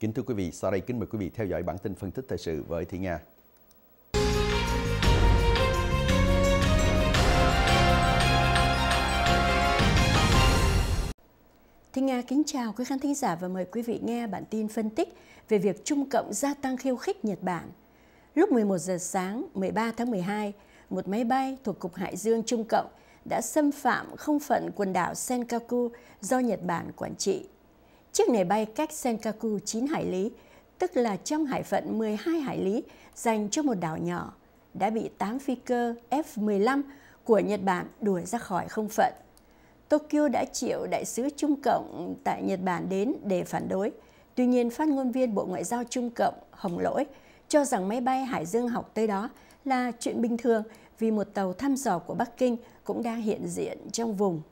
Kính thưa quý vị, sau đây kính mời quý vị theo dõi bản tin phân tích thời sự với Thị Nga. Thị Nga kính chào quý khán thính giả và mời quý vị nghe bản tin phân tích về việc Trung Cộng gia tăng khiêu khích Nhật Bản. Lúc 11 giờ sáng 13 tháng 12, một máy bay thuộc Cục Hải dương Trung Cộng đã xâm phạm không phận quần đảo Senkaku do Nhật Bản quản trị Chiếc này bay cách Senkaku 9 hải lý, tức là trong hải phận 12 hải lý dành cho một đảo nhỏ, đã bị 8 phi cơ F-15 của Nhật Bản đuổi ra khỏi không phận. Tokyo đã triệu đại sứ Trung Cộng tại Nhật Bản đến để phản đối. Tuy nhiên, phát ngôn viên Bộ Ngoại giao Trung Cộng Hồng Lỗi cho rằng máy bay Hải Dương học tới đó là chuyện bình thường vì một tàu thăm dò của Bắc Kinh cũng đang hiện diện trong vùng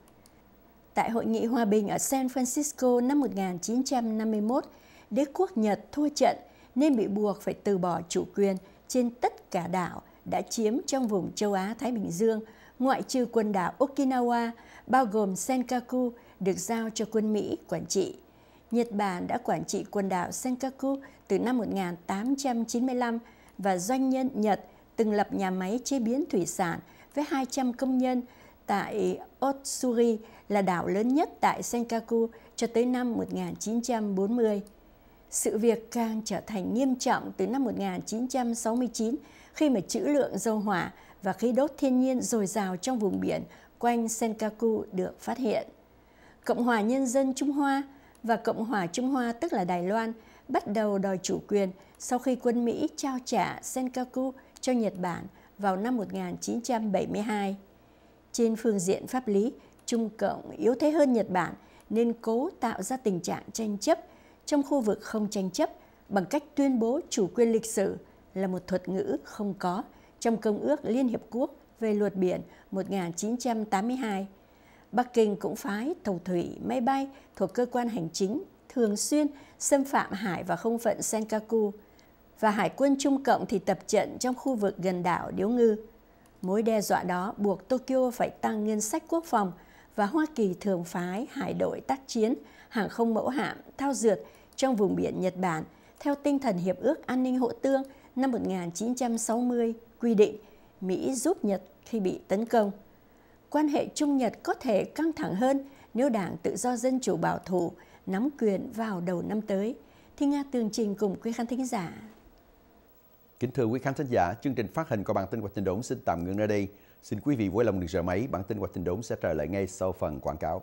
tại Hội nghị Hòa bình ở San Francisco năm 1951, đế quốc Nhật thua trận nên bị buộc phải từ bỏ chủ quyền trên tất cả đảo đã chiếm trong vùng châu Á-Thái Bình Dương, ngoại trừ quần đảo Okinawa, bao gồm Senkaku, được giao cho quân Mỹ quản trị. Nhật Bản đã quản trị quần đảo Senkaku từ năm 1895 và doanh nhân Nhật từng lập nhà máy chế biến thủy sản với 200 công nhân tại Otsuri là đảo lớn nhất tại Senkaku cho tới năm 1940. Sự việc càng trở thành nghiêm trọng từ năm 1969 khi mà trữ lượng dầu hỏa và khí đốt thiên nhiên dồi dào trong vùng biển quanh Senkaku được phát hiện. Cộng hòa Nhân dân Trung Hoa và Cộng hòa Trung Hoa tức là Đài Loan bắt đầu đòi chủ quyền sau khi quân Mỹ trao trả Senkaku cho Nhật Bản vào năm 1972. Trên phương diện pháp lý, Trung Cộng yếu thế hơn Nhật Bản nên cố tạo ra tình trạng tranh chấp trong khu vực không tranh chấp bằng cách tuyên bố chủ quyền lịch sử là một thuật ngữ không có trong Công ước Liên Hiệp Quốc về luật biển 1982. Bắc Kinh cũng phái tàu thủy, máy bay thuộc cơ quan hành chính thường xuyên xâm phạm hải và không phận Senkaku và hải quân Trung Cộng thì tập trận trong khu vực gần đảo Điếu Ngư. Mối đe dọa đó buộc Tokyo phải tăng ngân sách quốc phòng và Hoa Kỳ thường phái hải đội tác chiến, hàng không mẫu hạm, thao dượt trong vùng biển Nhật Bản theo tinh thần Hiệp ước An ninh Hộ tương năm 1960 quy định Mỹ giúp Nhật khi bị tấn công. Quan hệ Trung Nhật có thể căng thẳng hơn nếu Đảng Tự do Dân chủ Bảo thủ nắm quyền vào đầu năm tới. Thì Nga tường trình cùng quý khán thính giả Kính thưa quý khán thính giả, chương trình phát hình của bản tin hoạch tình đốn xin tạm ngưng nơi đây. Xin quý vị vui lòng đừng rời máy, bản tin hoạch tình đốn sẽ trở lại ngay sau phần quảng cáo.